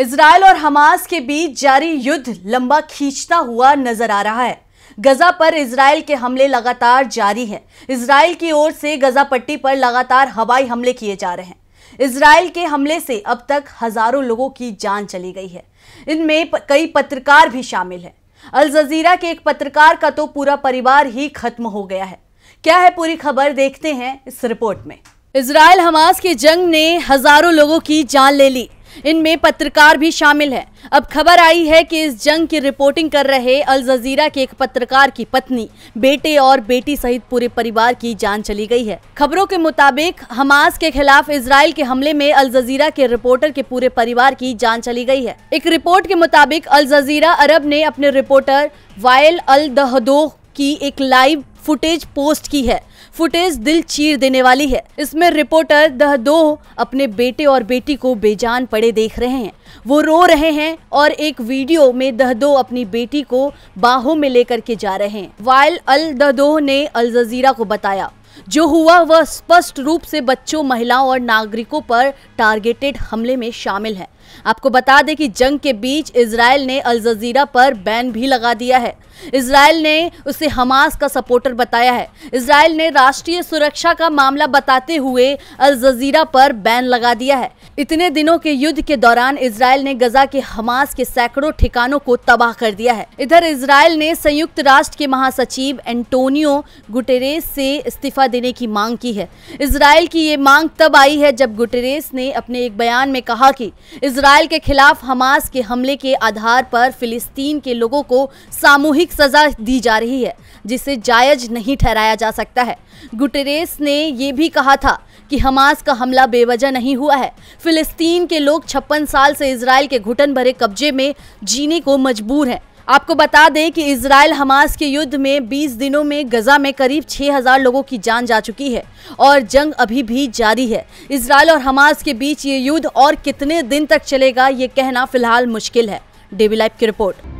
Israel और Hamas के बीच जारी युद्ध लंबा खींचता हुआ नजर आ रहा है गजा पर इसराइल के हमले लगातार जारी हैं इसराइल की ओर से गजा पट्टी पर लगातार हवाई हमले किए जा रहे हैं इसराइल के हमले से अब तक हजारों लोगों की जान चली गई है इनमें कई पत्रकार भी शामिल हैं अल जजीरा के एक पत्रकार का तो पूरा परिवार ही खत्म हो गया है क्या है पूरी खबर देखते हैं इस रिपोर्ट में इसराइल हमास की जंग ने हजारों लोगों की जान ले ली इनमें पत्रकार भी शामिल है अब खबर आई है कि इस जंग की रिपोर्टिंग कर रहे अल जजीरा के एक पत्रकार की पत्नी बेटे और बेटी सहित पूरे परिवार की जान चली गई है खबरों के मुताबिक हमास के खिलाफ इसराइल के हमले में अल जजीरा के रिपोर्टर के पूरे परिवार की जान चली गई है एक रिपोर्ट के मुताबिक अल जजीरा अरब ने अपने रिपोर्टर वायल अल दहदोह की एक लाइव फुटेज पोस्ट की है फुटेज दिल चीर देने वाली है इसमें रिपोर्टर दह दो अपने बेटे और बेटी को बेजान पड़े देख रहे हैं वो रो रहे हैं और एक वीडियो में दह दो अपनी बेटी को बाहों में लेकर के जा रहे हैं वायल अल दहदोह ने अल जजीरा को बताया जो हुआ वह स्पष्ट रूप से बच्चों महिलाओं और नागरिकों पर टारगेटेड हमले में शामिल है आपको बता दें कि जंग के बीच इसराइल ने अल जजीरा पर बैन भी लगा दिया है इसराइल ने उसे हमास का सपोर्टर बताया है इसराइल ने राष्ट्रीय सुरक्षा का मामला बताते हुए अल जजीरा पर बैन लगा दिया है इतने दिनों के युद्ध के दौरान इसराइल ने गजा के हमास के सैकड़ों ठिकानों को तबाह कर दिया है इधर इसराइल ने संयुक्त राष्ट्र के महासचिव एंटोनियो गुटेरेस से इस्तीफा देने की मांग की है इसराइल की ये मांग तब आई है जब गुटेरेस ने अपने एक बयान में कहा कि इसराइल के खिलाफ हमास के हमले के आधार पर फिलिस्तीन के लोगों को सामूहिक सजा दी जा रही है जिसे जायज नहीं ठहराया जा सकता है गुटेरेस ने ये भी कहा था कि हमास का हमला बेवजह नहीं हुआ है फिलिस्तीन के लोग छप्पन साल से इसराइल के घुटन भरे कब्जे में जीने को मजबूर हैं आपको बता दें कि इसराइल हमास के युद्ध में 20 दिनों में गजा में करीब 6000 लोगों की जान जा चुकी है और जंग अभी भी जारी है इसराइल और हमास के बीच ये युद्ध और कितने दिन तक चलेगा ये कहना फिलहाल मुश्किल है डेवी लाइफ की रिपोर्ट